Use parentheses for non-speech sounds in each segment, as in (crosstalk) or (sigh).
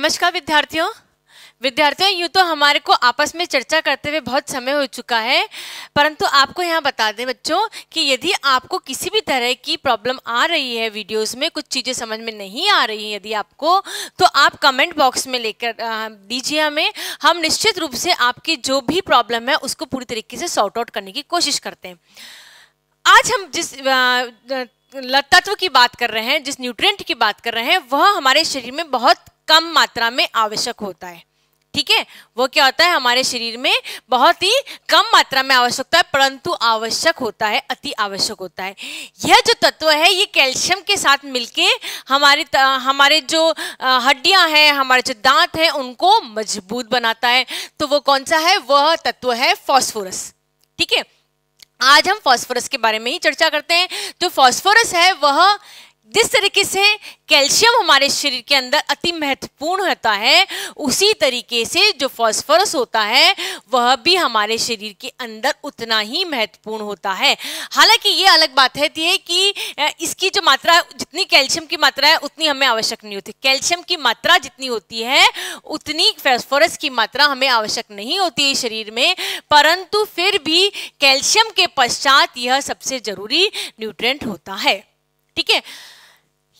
नमस्कार विद्यार्थियों विद्यार्थियों यूँ तो हमारे को आपस में चर्चा करते हुए बहुत समय हो चुका है परंतु आपको यहाँ बता दें बच्चों कि यदि आपको किसी भी तरह की प्रॉब्लम आ रही है वीडियोस में कुछ चीज़ें समझ में नहीं आ रही है यदि आपको तो आप कमेंट बॉक्स में लेकर दीजिए हमें हम निश्चित रूप से आपकी जो भी प्रॉब्लम है उसको पूरी तरीके से सॉर्ट आउट करने की कोशिश करते हैं आज हम जिस तत्व की बात कर रहे हैं जिस न्यूट्रिएंट की बात कर रहे हैं वह हमारे शरीर में बहुत कम मात्रा में आवश्यक होता है ठीक है वो क्या होता है हमारे शरीर में बहुत ही कम मात्रा में आवश्यक होता है परंतु आवश्यक होता है अति आवश्यक होता है यह जो तत्व है ये कैल्शियम के साथ मिलके हमारे हमारे जो हड्डियां हैं हमारे जो दांत हैं उनको मजबूत बनाता है तो वो कौन सा है वह तत्व है फॉस्फोरस ठीक है आज हम फॉस्फोरस के बारे में ही चर्चा करते हैं जो तो फॉस्फोरस है वह जिस तरीके से कैल्शियम हमारे शरीर के अंदर अति महत्वपूर्ण होता है उसी तरीके से जो फॉस्फोरस होता है वह भी हमारे शरीर के अंदर उतना ही महत्वपूर्ण होता है हालांकि ये अलग बात है है कि इसकी जो मात्रा जितनी कैल्शियम की मात्रा है उतनी हमें आवश्यक नहीं होती कैल्शियम की मात्रा जितनी होती है उतनी फॉस्फोरस की मात्रा हमें आवश्यक नहीं होती है शरीर में परंतु फिर भी कैल्शियम के पश्चात यह सबसे ज़रूरी न्यूट्रेंट होता है ठीक है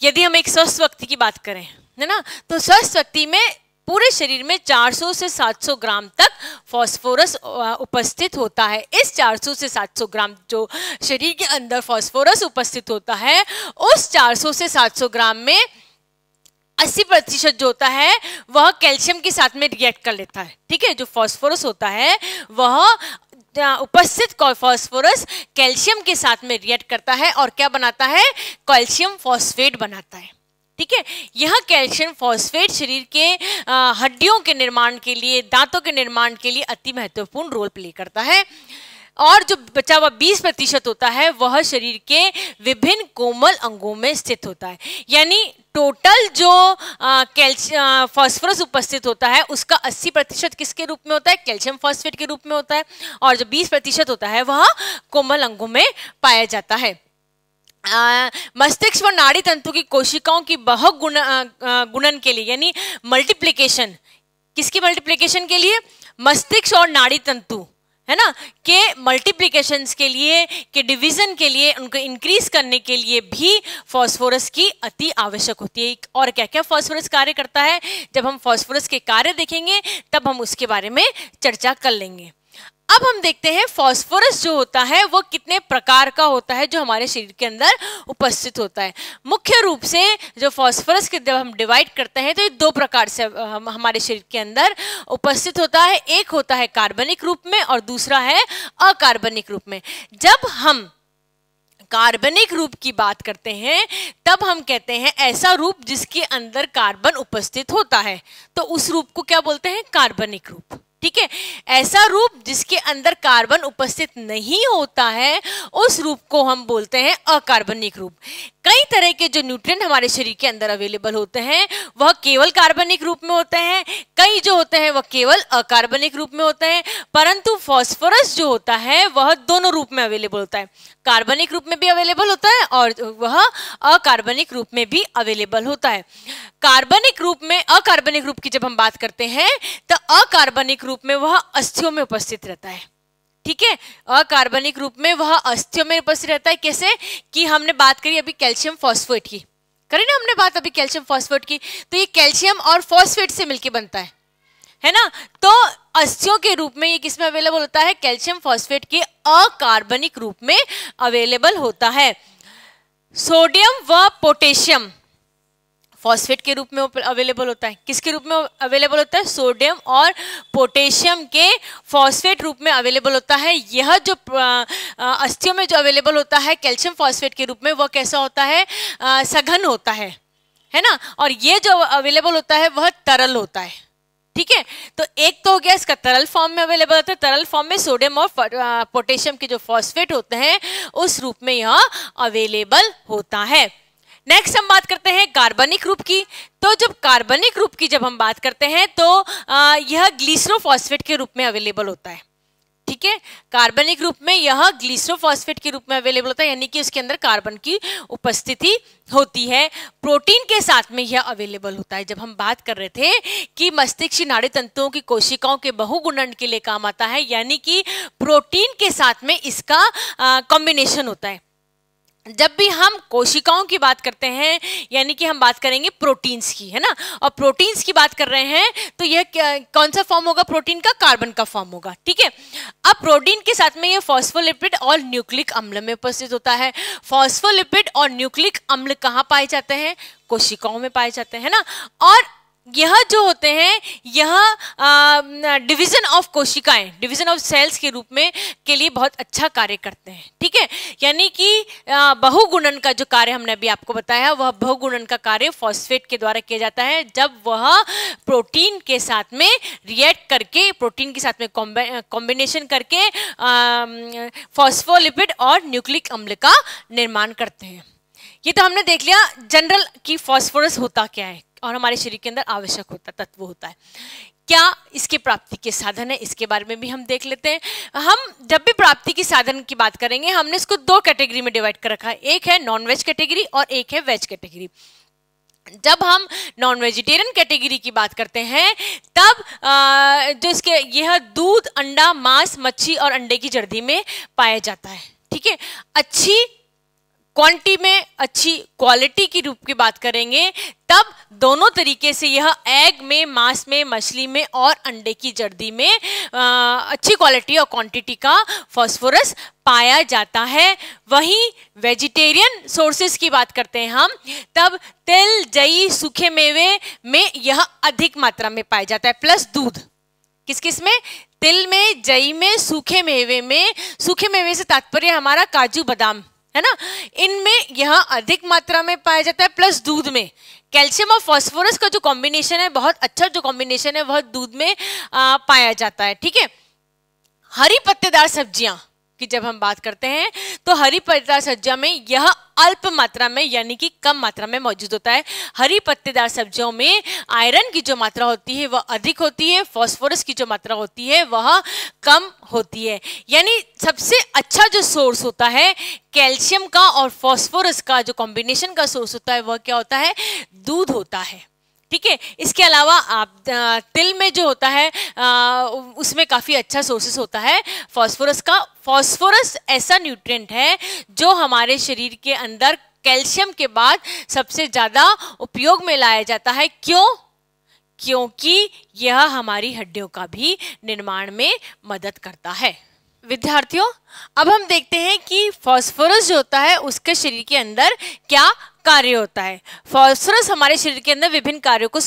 यदि हम एक स्वस्थ व्यक्ति की बात करें है ना तो स्वस्थ व्यक्ति में पूरे शरीर में 400 से 700 ग्राम तक फास्फोरस उपस्थित होता है इस 400 से 700 ग्राम जो शरीर के अंदर फास्फोरस उपस्थित होता है उस 400 से 700 ग्राम में 80 प्रतिशत जो होता है वह कैल्शियम के साथ में रिएक्ट कर लेता है ठीक है जो फास्फोरस होता है वह उपस्थित फॉस्फोरस कैल्शियम के साथ में रिएक्ट करता है और क्या बनाता है कैल्शियम फॉस्फेट बनाता है ठीक है यह कैल्शियम फॉस्फेट शरीर के हड्डियों के निर्माण के लिए दांतों के निर्माण के लिए अति महत्वपूर्ण रोल प्ले करता है और जो बचा हुआ बीस प्रतिशत होता है वह शरीर के विभिन्न कोमल अंगों में स्थित होता है यानी टोटल जो कैल्शियम फॉस्फोरस उपस्थित होता है उसका 80 प्रतिशत किसके रूप में होता है कैल्शियम फॉस्फेट के रूप में होता है और जो 20 प्रतिशत होता है वह कोमल अंगों में पाया जाता है मस्तिष्क व नाड़ी तंतु की कोशिकाओं की बहु गुण गुणन के लिए यानी मल्टीप्लीकेशन किसकी मल्टीप्लीकेशन के लिए मस्तिष्क और नाड़ी तंतु है ना के मल्टीप्लीकेशन के लिए के डिवीजन के लिए उनको इंक्रीज करने के लिए भी फॉस्फोरस की अति आवश्यक होती है और क्या क्या फॉस्फोरस कार्य करता है जब हम फॉस्फोरस के कार्य देखेंगे तब हम उसके बारे में चर्चा कर लेंगे अब हम देखते हैं फास्फोरस जो होता है वो कितने प्रकार का होता है जो हमारे शरीर के अंदर उपस्थित होता है मुख्य रूप से जो फास्फोरस के जब हम डिवाइड करते हैं तो ये दो प्रकार से हम हमारे शरीर के अंदर उपस्थित होता है एक होता है कार्बनिक रूप में और दूसरा है अकार्बनिक रूप में जब हम कार्बनिक रूप की बात करते हैं तब हम कहते हैं ऐसा रूप जिसके अंदर कार्बन उपस्थित होता है तो उस रूप को क्या बोलते हैं कार्बनिक रूप ठीक है ऐसा रूप जिसके अंदर कार्बन उपस्थित नहीं होता है उस रूप को हम बोलते हैं अकार्बनिक रूप कई तरह के जो न्यूट्रिएंट हमारे शरीर के अंदर अवेलेबल होते हैं वह केवल कार्बनिक रूप में होते हैं कई जो होते हैं वह केवल अकार्बनिक रूप में होते हैं परंतु फॉस्फोरस जो होता है वह दोनों रूप में अवेलेबल होता है कार्बनिक रूप में भी अवेलेबल होता है और वह अकार्बनिक रूप में भी अवेलेबल होता है कार्बनिक रूप में अकार्बनिक रूप की जब हम बात करते हैं तो अकार्बनिक रूप में वह अस्थियों में उपस्थित रहता है ठीक है अकार्बनिक रूप में वह अस्थियों में उपस्थित रहता है कैसे कि हमने बात करी अभी कैल्शियम फॉस्फोइट की करी ना हमने बात अभी कैल्शियम फॉस्फोइट की तो ये कैल्शियम और फॉस्फेट से मिलकर बनता है है ना तो अस्थियों के रूप में ये किस में अवेलेबल होता है कैल्शियम फॉस्फेट के अकार्बनिक रूप में अवेलेबल होता है सोडियम व पोटेशियम फॉस्फेट के रूप में अवेलेबल होता है किसके रूप में अवेलेबल होता है सोडियम और पोटेशियम के फॉस्फेट रूप में अवेलेबल होता है यह जो अस्थियों में जो अवेलेबल होता है कैल्शियम फॉस्फेट के रूप में वह कैसा होता है आ, सघन होता है है ना और ये जो अवेलेबल होता है वह तरल होता है ठीक है तो एक तो हो गया इसका तरल फॉर्म में अवेलेबल होता है तरल फॉर्म में सोडियम और पोटेशियम के जो फॉस्फेट होते हैं उस रूप में यह अवेलेबल होता है नेक्स्ट हम बात करते हैं कार्बनिक रूप की तो जब कार्बनिक रूप की जब हम बात करते हैं तो आ, यह ग्लीसरोफॉस्फेट के रूप में अवेलेबल होता है ठीक है कार्बनिक रूप में यह ग्लिसोफॉस्फेट के रूप में अवेलेबल होता है यानी कि उसके अंदर कार्बन की उपस्थिति होती है प्रोटीन के साथ में यह अवेलेबल होता है जब हम बात कर रहे थे कि मस्तिष्क नाड़ी तंतुओं की कोशिकाओं के बहुगुणन के लिए काम आता है यानी कि प्रोटीन के साथ में इसका कॉम्बिनेशन होता है जब भी हम कोशिकाओं की बात करते हैं यानी कि हम बात करेंगे प्रोटीन्स की है ना और प्रोटीन्स की बात कर रहे हैं तो यह कौन सा फॉर्म होगा प्रोटीन का कार्बन का फॉर्म होगा ठीक है अब प्रोटीन के साथ में यह फॉस्फोलिपिड और न्यूक्लिक अम्ल में उपस्थित होता है फॉस्फोलिपिड और न्यूक्लिक अम्ल कहाँ पाए जाते हैं कोशिकाओं में पाए जाते हैं ना और यह जो होते हैं यह डिवीजन ऑफ कोशिकाएं डिवीजन ऑफ सेल्स के रूप में के लिए बहुत अच्छा कार्य करते हैं ठीक है यानी कि बहुगुणन का जो कार्य हमने अभी आपको बताया वह बहुगुणन का कार्य फॉस्फेट के द्वारा किया जाता है जब वह प्रोटीन के साथ में रिएक्ट करके प्रोटीन के साथ में कॉम्बिनेशन करके फॉस्फोलिपिड और न्यूक्लिक अम्ल का निर्माण करते हैं ये तो हमने देख लिया जनरल की फॉस्फोरस होता क्या है और हमारे शरीर के अंदर आवश्यक होता तत्व होता है क्या इसके प्राप्ति के साधन है इसके बारे में भी हम देख लेते हैं हम जब भी प्राप्ति के साधन की बात करेंगे हमने इसको दो कैटेगरी में डिवाइड कर रखा है एक है नॉन वेज कैटेगरी और एक है वेज कैटेगरी जब हम नॉन वेजिटेरियन कैटेगरी की बात करते हैं तब जो इसके यह दूध अंडा मांस मच्छी और अंडे की जर्दी में पाया जाता है ठीक है अच्छी क्वांटिटी में अच्छी क्वालिटी की रूप की बात करेंगे तब दोनों तरीके से यह एग में मांस में मछली में और अंडे की जर्दी में आ, अच्छी क्वालिटी और क्वांटिटी का फॉस्फोरस पाया जाता है वहीं वेजिटेरियन सोर्सेज की बात करते हैं हम तब तिल जई सूखे मेवे में यह अधिक मात्रा में पाया जाता है प्लस दूध किस किस में तिल में जई में सूखे मेवे में सूखे मेवे से तात्पर्य हमारा काजू बादाम है ना इनमें यह अधिक मात्रा में पाया जाता है प्लस दूध में कैल्शियम और फॉस्फोरस का जो कॉम्बिनेशन है बहुत अच्छा जो कॉम्बिनेशन है वह दूध में आ, पाया जाता है ठीक है हरी पत्तेदार सब्जियां की जब हम बात करते हैं तो हरी पत्तेदार सब्जियों में यह अल्प मात्रा में यानी कि कम मात्रा में मौजूद होता है हरी पत्तेदार सब्जियों में आयरन की जो मात्रा होती है वह अधिक होती है फॉस्फोरस की जो मात्रा होती है वह कम होती है यानी सबसे अच्छा जो सोर्स होता है कैल्शियम का और फॉस्फोरस का जो कॉम्बिनेशन का सोर्स होता है वह क्या होता है दूध होता है ठीक है इसके अलावा आप तिल में जो होता है उसमें काफ़ी अच्छा सोर्सेस होता है फास्फोरस का फास्फोरस ऐसा न्यूट्रिएंट है जो हमारे शरीर के अंदर कैल्शियम के बाद सबसे ज़्यादा उपयोग में लाया जाता है क्यों क्योंकि यह हमारी हड्डियों का भी निर्माण में मदद करता है विद्यार्थियों अब हम देखते हैं कि फास्फोरस जो होता है उसके शरीर के अंदर क्या कार्य होता है फॉस्फोरस हमारे शरीर के अंदर विभिन्न कार्यों को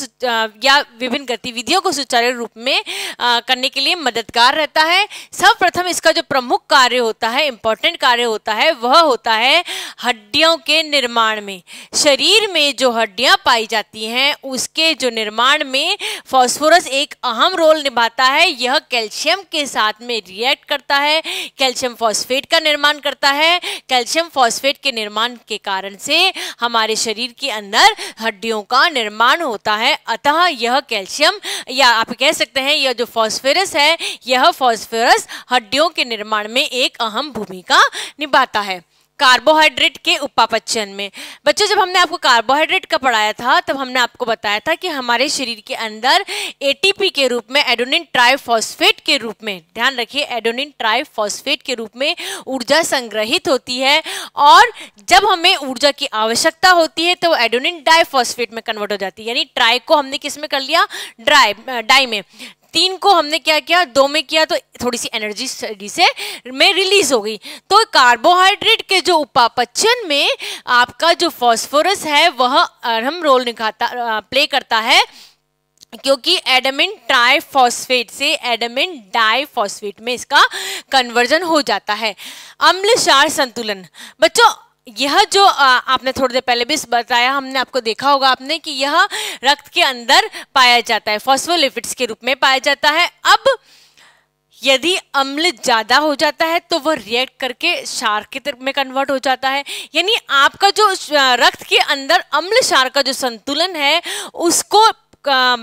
या विभिन्न गतिविधियों को सुचारू रूप में आ, करने के लिए मददगार रहता है सर्वप्रथम इसका जो प्रमुख कार्य होता है इंपॉर्टेंट कार्य होता है वह होता है हड्डियों के निर्माण में शरीर में जो हड्डियाँ पाई जाती हैं उसके जो निर्माण में फॉस्फोरस एक अहम रोल निभाता है यह कैल्शियम के साथ में रिएक्ट करता है कैल्शियम फॉस्फेट का निर्माण करता है कैल्शियम फॉस्फेट के निर्माण के कारण से हम हमारे शरीर के अंदर हड्डियों का निर्माण होता है अतः यह कैल्शियम या आप कह सकते हैं यह जो फॉस्फेरस है यह फॉस्फेरस हड्डियों के निर्माण में एक अहम भूमिका निभाता है कार्बोहाइड्रेट के उपापचन में बच्चों जब हमने आपको कार्बोहाइड्रेट का पढ़ाया था तब हमने आपको बताया था कि हमारे शरीर के अंदर एटीपी के रूप में एडोनिन ट्राइफॉस्फेट के रूप में ध्यान रखिए एडोनिन ट्राइफॉस्फेट के रूप में ऊर्जा संग्रहित होती है और जब हमें ऊर्जा की आवश्यकता होती है तो एडोनिन डाइफॉस्फेट में कन्वर्ट हो जाती है यानी ट्राई को हमने किस में कर लिया ड्राई डाई में तीन को हमने क्या किया दो में किया तो थोड़ी सी एनर्जी शरीर से में रिलीज हो गई तो कार्बोहाइड्रेट के जो उपापचन में आपका जो फॉस्फोरस है वह अहम रोल निभाता प्ले करता है क्योंकि एडमिन ट्राइफॉस्फेट से एडमिन डाइफॉस्फेट में इसका कन्वर्जन हो जाता है अम्ल क्षार संतुलन बच्चों यह जो आपने थोड़ी देर पहले भी बताया हमने आपको देखा होगा आपने कि यह रक्त के अंदर पाया जाता है फॉस्फोलिपिड्स के रूप में पाया जाता है अब यदि अम्ल ज़्यादा हो जाता है तो वह रिएक्ट करके शार के तरफ में कन्वर्ट हो जाता है यानी आपका जो रक्त के अंदर अम्ल शार का जो संतुलन है उसको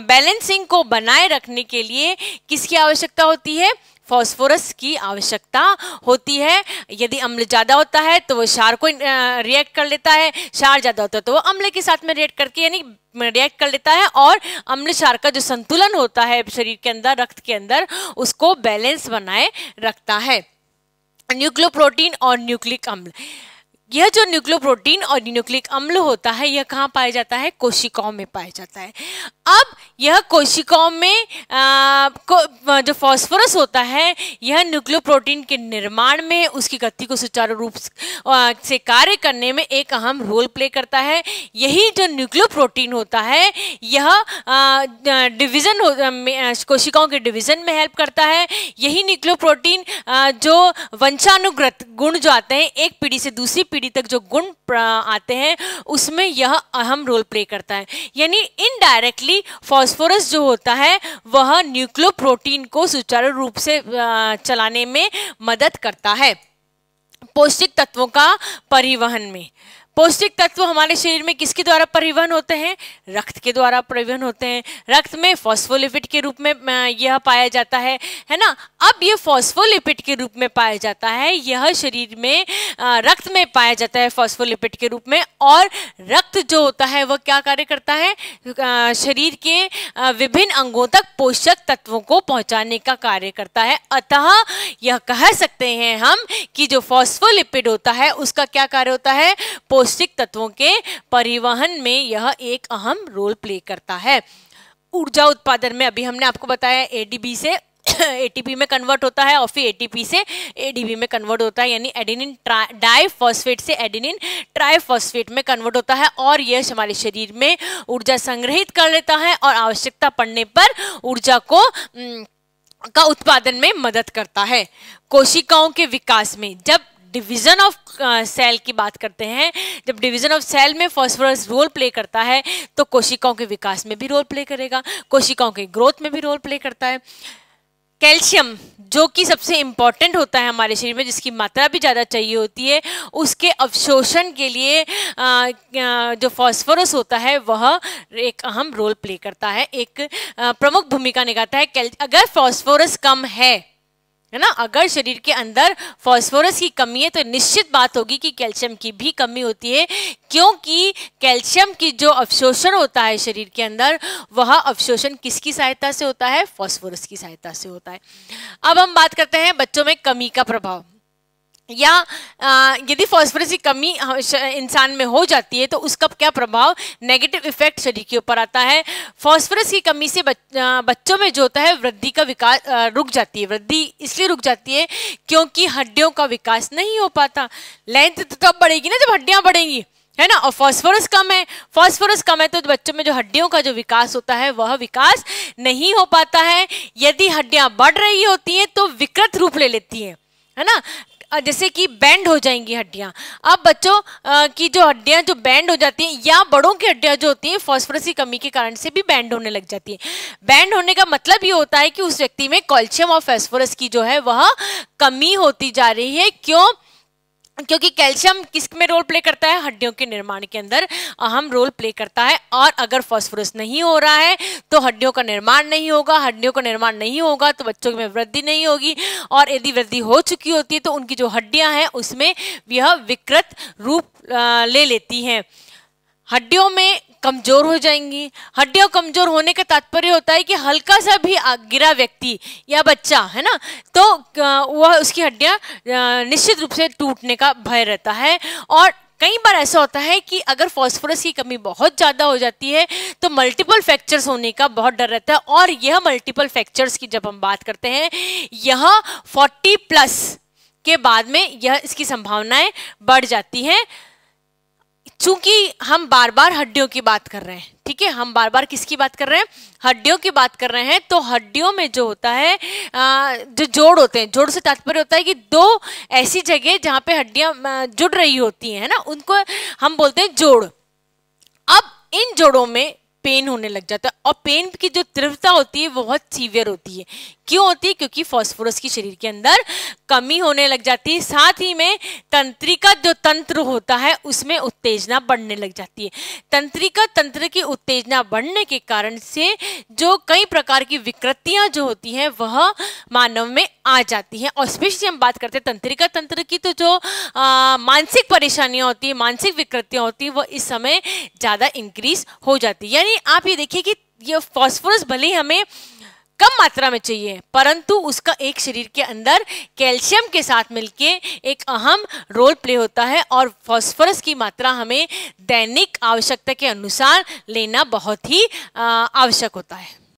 बैलेंसिंग को बनाए रखने के लिए किसकी आवश्यकता होती है फॉस्फोरस की आवश्यकता होती है यदि अम्ल ज़्यादा होता है तो वो क्षार को रिएक्ट कर लेता है क्षार ज़्यादा होता है तो वो अम्ल के साथ में रिएक्ट करके यानी रिएक्ट कर लेता है और अम्ल क्षार का जो संतुलन होता है शरीर के अंदर रक्त के अंदर उसको बैलेंस बनाए रखता है न्यूक्लियोप्रोटीन और न्यूक्लिक अम्ल यह जो न्यूक्लियोप्रोटीन और न्यूक्लिक अम्ल होता है यह कहाँ पाया जाता है कोशिकाओं में पाया जाता है अब यह कोशिकाओं में आ, को, जो फास्फोरस होता है यह न्यूक्लियोप्रोटीन के निर्माण में उसकी गति को सुचारू रूप से कार्य करने में एक अहम रोल प्ले करता है यही जो न्यूक्लियोप्रोटीन होता है यह डिवीज़न कोशिकाओं के डिवीज़न में हेल्प करता है यही न्यूक्लियोप्रोटीन जो वंशानुग्रत गुण जो आते हैं एक पीढ़ी से दूसरी पीढ़ी पीढ़ी तक जो गुण आते हैं उसमें यह अहम रोल प्ले करता है यानी इनडायरेक्टली फॉस्फोरस जो होता है वह न्यूक्लियोप्रोटीन को सुचारू रूप से चलाने में मदद करता है पौष्टिक तत्वों का परिवहन में पौष्टिक तत्व हमारे शरीर में किसके द्वारा परिवहन होते हैं रक्त के द्वारा परिवहन होते हैं रक्त में फॉस्फोलिपिड के रूप में यह पाया जाता है है ना अब यह फॉस्फोलिपिड के रूप में पाया जाता है यह शरीर में रक्त में पाया जाता है फॉस्फोलिपिड के रूप में और रक्त जो होता है वह क्या कार्य करता है शरीर के विभिन्न अंगों तक पोषक तत्वों को पहुंचाने का कार्य करता है अतः यह कह सकते हैं हम कि जो फॉस्फोलिपिड होता है उसका क्या कार्य होता है पोष पौष्टिक तत्वों के परिवहन में यह एक अहम रोल प्ले करता है ऊर्जा उत्पादन में अभी हमने आपको बताया एडीबी से एटीपी (coughs) में कन्वर्ट होता है और फिर एटीपी से एडीबी में कन्वर्ट होता है यानी एडिनिन डाइफॉस्फेट से एडिनिन ट्राइफॉस्फेट में कन्वर्ट होता है और यह हमारे शरीर में ऊर्जा संग्रहित कर लेता है और आवश्यकता पड़ने पर ऊर्जा को का उत्पादन में मदद करता है कोशिकाओं के विकास में जब डिवीज़न ऑफ सेल की बात करते हैं जब डिवीज़न ऑफ सेल में फॉस्फोरस रोल प्ले करता है तो कोशिकाओं के विकास में भी रोल प्ले करेगा कोशिकाओं के ग्रोथ में भी रोल प्ले करता है कैल्शियम जो कि सबसे इम्पॉर्टेंट होता है हमारे शरीर में जिसकी मात्रा भी ज़्यादा चाहिए होती है उसके अवशोषण के लिए जो फॉस्फोरस होता है वह एक अहम रोल प्ले करता है एक प्रमुख भूमिका निभाता है अगर फॉस्फोरस कम है है ना अगर शरीर के अंदर फास्फोरस की कमी है तो निश्चित बात होगी कि कैल्शियम की भी कमी होती है क्योंकि कैल्शियम की जो अवशोषण होता है शरीर के अंदर वह अवशोषण किसकी सहायता से होता है फास्फोरस की सहायता से होता है अब हम बात करते हैं बच्चों में कमी का प्रभाव या यदि फॉस्फोरस की कमी इंसान में हो जाती है तो उसका क्या प्रभाव नेगेटिव इफेक्ट शरीर के ऊपर आता है फॉस्फोरस की कमी से बच, बच्चों में जो होता है वृद्धि का विकास रुक जाती है वृद्धि इसलिए रुक जाती है क्योंकि हड्डियों का विकास नहीं हो पाता लेंथ तो तब बढ़ेगी ना जब हड्डियाँ बढ़ेंगी है ना और फॉस्फोरस कम है फॉस्फोरस कम है तो बच्चों में जो हड्डियों का जो विकास होता है वह विकास नहीं हो पाता है यदि हड्डियाँ बढ़ रही होती हैं तो विकृत रूप ले लेती हैं है ना जैसे कि बैंड हो जाएंगी हड्डियाँ अब बच्चों की जो हड्डियाँ जो बैंड हो जाती हैं या बड़ों की हड्डियाँ जो होती हैं फॉस्फोरस की कमी के कारण से भी बैंड होने लग जाती है बैंड होने का मतलब ये होता है कि उस व्यक्ति में कैल्शियम और फॉस्फोरस की जो है वह कमी होती जा रही है क्यों क्योंकि कैल्शियम किस में रोल प्ले करता है हड्डियों के निर्माण के अंदर अहम रोल प्ले करता है और अगर फास्फोरस नहीं हो रहा है तो हड्डियों का निर्माण नहीं होगा हड्डियों का निर्माण नहीं होगा तो बच्चों में वृद्धि नहीं होगी और यदि वृद्धि हो चुकी होती है तो उनकी जो हड्डियां हैं उसमें यह विकृत रूप ले लेती हैं हड्डियों में कमज़ोर हो जाएंगी हड्डियाँ कमज़ोर होने का तात्पर्य होता है कि हल्का सा भी गिरा व्यक्ति या बच्चा है ना तो वह उसकी हड्डियाँ निश्चित रूप से टूटने का भय रहता है और कई बार ऐसा होता है कि अगर फॉस्फोरस की कमी बहुत ज़्यादा हो जाती है तो मल्टीपल फ्रैक्चर्स होने का बहुत डर रहता है और यह मल्टीपल फ्रैक्चर्स की जब हम बात करते हैं यह 40 प्लस के बाद में यह इसकी संभावनाएं बढ़ जाती हैं चूंकि हम बार बार हड्डियों की बात कर रहे हैं ठीक है हम बार बार किसकी बात कर रहे हैं हड्डियों की बात कर रहे हैं तो हड्डियों में जो होता है जो जोड़ होते हैं जोड़ से तात्पर्य होता है कि दो ऐसी जगह जहाँ पे हड्डियाँ जुड़ रही होती हैं ना उनको हम बोलते हैं जोड़ अब इन जोड़ों में पेन होने लग जाता है और पेन की जो तीव्रता होती है वो बहुत सीवियर होती है क्यों होती है क्योंकि फॉस्फोरस की शरीर के अंदर कमी होने लग जाती है साथ ही में तंत्रिका जो तंत्र होता है उसमें उत्तेजना बढ़ने लग जाती है तंत्रिका तंत्र की उत्तेजना बढ़ने के कारण से जो कई प्रकार की विकृतियां जो होती हैं वह मानव में आ जाती हैं और स्पेशली हम बात करते हैं तंत्रिका तंत्र की तो जो मानसिक परेशानियां होती है मानसिक विकृतियां होती हैं वह इस समय ज़्यादा इंक्रीज हो जाती है यानी आप ये देखिए कि ये फॉस्फोरस भले ही हमें कम मात्रा में चाहिए परंतु उसका एक शरीर के अंदर कैल्शियम के साथ मिलकर एक अहम रोल प्ले होता है और फास्फोरस की मात्रा हमें दैनिक आवश्यकता के अनुसार लेना बहुत ही आवश्यक होता है